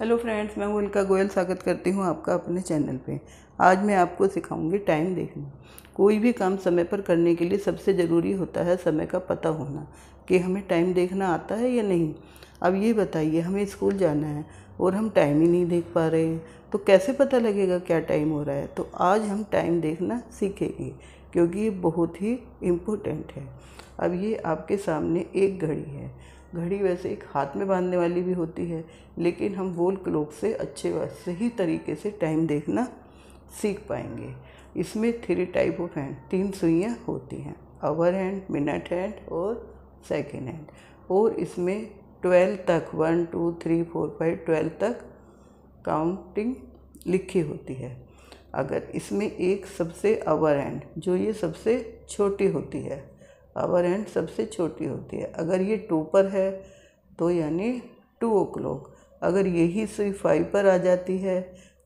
hello friends मैं उल्का गोयल स्वागत करती हूँ आपका अपने चैनल पे आज मैं आपको सिखाऊंगी टाइम देखना कोई भी काम समय पर करने के लिए सबसे ज़रूरी होता है समय का पता होना कि हमें टाइम देखना आता है या नहीं अब ये बताइए हमें स्कूल जाना है और हम टाइम ही नहीं देख पा रहे हैं तो कैसे पता लगेगा क्या टाइम हो रहा है तो आज हम टाइम देखना सीखेंगे क्योंकि ये बहुत ही इम्पोर्टेंट है अब ये आपके सामने एक घड़ी है घड़ी वैसे एक हाथ में बांधने वाली भी होती है लेकिन हम वोल क्लोक से अच्छे व सही तरीके से टाइम देखना सीख पाएंगे इसमें थ्री टाइप ऑफ हैंड तीन सुइयाँ होती हैं अवर हैंड मिनट हैंड और सेकेंड हैंड और इसमें ट्वेल्व तक one two three four five twelve तक काउंटिंग लिखी होती है अगर इसमें एक सबसे अवर हैंड जो ये सबसे छोटी होती है आवर एंड सबसे छोटी होती है अगर ये टू पर है तो यानी टू ओ क्लॉक अगर यही सुई फाइव पर आ जाती है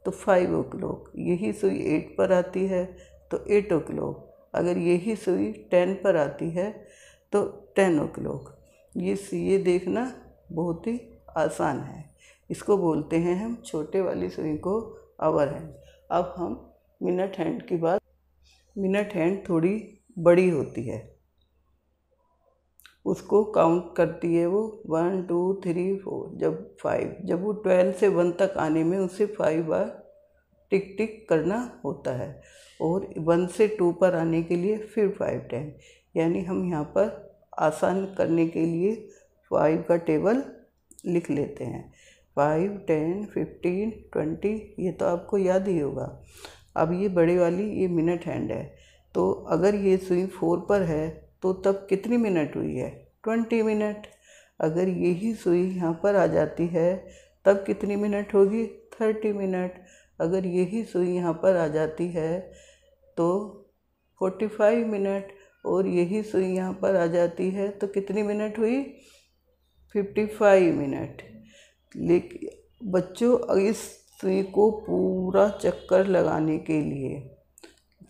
तो फाइव ओ क्लॉक यही सुई एट पर आती है तो एट ओ क्लॉक अगर यही सुई टेन पर आती है तो टेन ओ क्लॉक ये ये देखना बहुत ही आसान है इसको बोलते हैं हम छोटे वाली सुई को आवर हैंड अब हम मिनट हैंड की बात मिनट हैंड थोड़ी बड़ी होती है उसको काउंट करती है वो वन टू थ्री फोर जब फाइव जब वो ट्वेल्व से वन तक आने में उसे फाइव बार टिक टिक करना होता है और वन से टू पर आने के लिए फिर फाइव टेन यानी हम यहाँ पर आसान करने के लिए फाइव का टेबल लिख लेते हैं फाइव टेन फिफ्टीन ट्वेंटी ये तो आपको याद ही होगा अब ये बड़े वाली ये मिनट हैंड है तो अगर ये सुई फोर पर है तो तब कितनी मिनट हुई है ट्वेंटी मिनट अगर यही सुई यहाँ पर आ जाती है तब कितनी मिनट होगी थर्टी मिनट अगर यही सुई यहाँ पर आ जाती है तो फोर्टी फाइव मिनट और यही सुई यहाँ पर आ जाती है तो कितनी मिनट हुई फिफ्टी फाइव मिनट लेकिन बच्चों इस सुई को पूरा चक्कर लगाने के लिए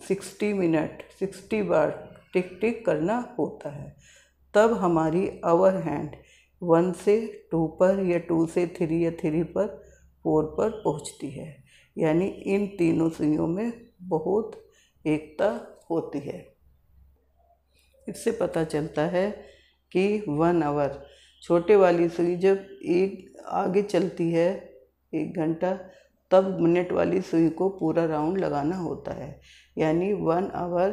सिक्सटी मिनट सिक्सटी बार टिक टिक करना होता है तब हमारी आवर हैंड वन से टू पर या टू से थ्री या थ्री पर फोर पर पहुंचती है यानी इन तीनों सुइयों में बहुत एकता होती है इससे पता चलता है कि वन आवर छोटे वाली सुई जब एक आगे चलती है एक घंटा तब मिनट वाली सुई को पूरा राउंड लगाना होता है यानी वन आवर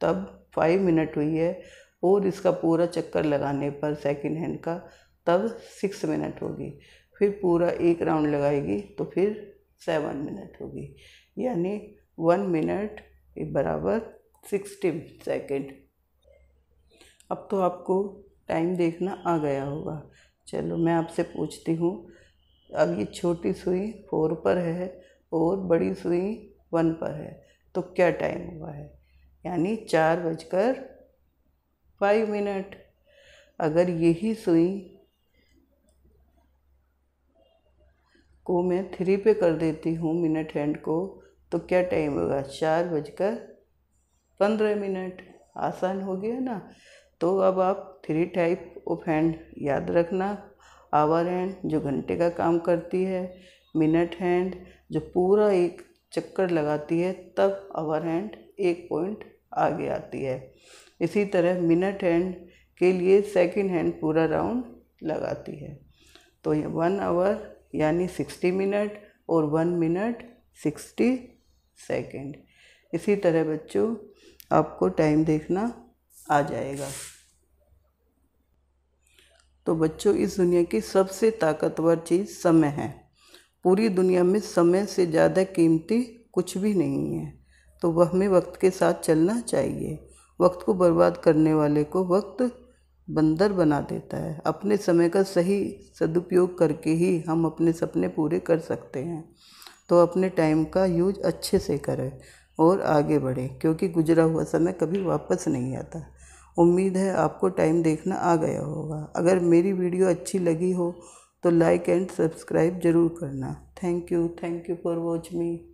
तब फाइव मिनट हुई है और इसका पूरा चक्कर लगाने पर सेकंड हैंड का तब सिक्स मिनट होगी फिर पूरा एक राउंड लगाएगी तो फिर सेवन मिनट होगी यानी वन मिनट बराबर सिक्सटी सेकेंड अब तो आपको टाइम देखना आ गया होगा चलो मैं आपसे पूछती हूँ अब ये छोटी सुई फोर पर है और बड़ी सुई वन पर है तो क्या टाइम हुआ है यानी चार बजकर फाइव मिनट अगर यही सुई को मैं थ्री पे कर देती हूँ मिनट हैंड को तो क्या टाइम होगा चार बजकर पंद्रह मिनट आसान हो गया ना तो अब आप थ्री टाइप ऑफ हैंड याद रखना आवर हैंड जो घंटे का काम करती है मिनट हैंड जो पूरा एक चक्कर लगाती है तब आवर हैंड एक पॉइंट आगे आती है इसी तरह मिनट हैंड के लिए सेकंड हैंड पूरा राउंड लगाती है तो ये वन आवर यानी सिक्सटी मिनट और वन मिनट सिक्सटी सेकेंड इसी तरह बच्चों आपको टाइम देखना आ जाएगा तो बच्चों इस दुनिया की सबसे ताकतवर चीज़ समय है पूरी दुनिया में समय से ज़्यादा कीमती कुछ भी नहीं है तो वह हमें वक्त के साथ चलना चाहिए वक्त को बर्बाद करने वाले को वक्त बंदर बना देता है अपने समय का सही सदुपयोग करके ही हम अपने सपने पूरे कर सकते हैं तो अपने टाइम का यूज अच्छे से करें और आगे बढ़ें क्योंकि गुजरा हुआ समय कभी वापस नहीं आता उम्मीद है आपको टाइम देखना आ गया होगा अगर मेरी वीडियो अच्छी लगी हो तो लाइक एंड सब्सक्राइब ज़रूर करना thank you thank you for watch me